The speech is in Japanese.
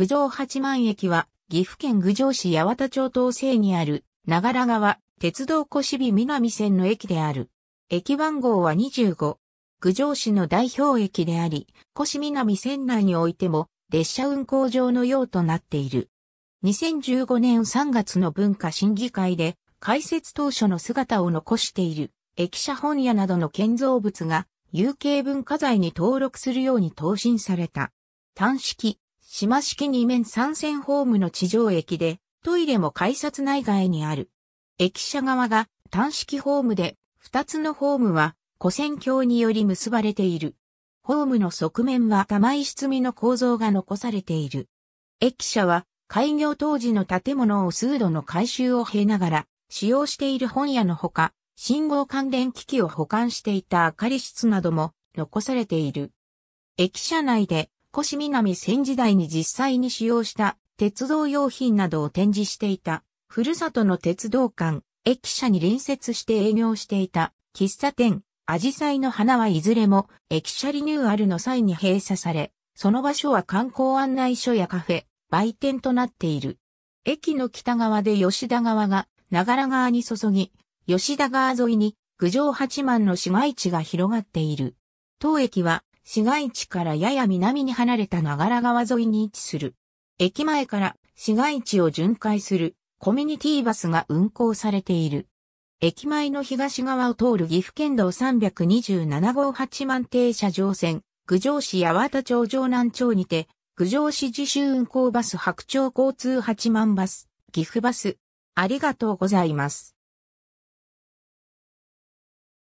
郡上八幡駅は、岐阜県郡上市八幡町東西にある、長良川、鉄道小日南線の駅である。駅番号は25。郡上市の代表駅であり、越南線内においても、列車運行場のようとなっている。2015年3月の文化審議会で、開設当初の姿を残している、駅舎本屋などの建造物が、有形文化財に登録するように答申された。単式、島式2面3線ホームの地上駅で、トイレも改札内外にある。駅舎側が単式ホームで、2つのホームは、古線橋により結ばれている。ホームの側面は玉石積みの構造が残されている。駅舎は開業当時の建物を数度の改修を経ながら使用している本屋のほか、信号関連機器を保管していた明かり室なども残されている。駅舎内で越南戦時代に実際に使用した鉄道用品などを展示していた、ふるさとの鉄道館、駅舎に隣接して営業していた喫茶店、アジサイの花はいずれも駅舎リニューアルの際に閉鎖され、その場所は観光案内所やカフェ、売店となっている。駅の北側で吉田川が長良川に注ぎ、吉田川沿いに郡上八幡の市街地が広がっている。当駅は市街地からやや南に離れた長良川沿いに位置する。駅前から市街地を巡回するコミュニティバスが運行されている。駅前の東側を通る岐阜県道327号8万停車場線、郡上市八幡町城南町にて、郡上市自主運行バス白鳥交通8万バス、岐阜バス。ありがとうございます。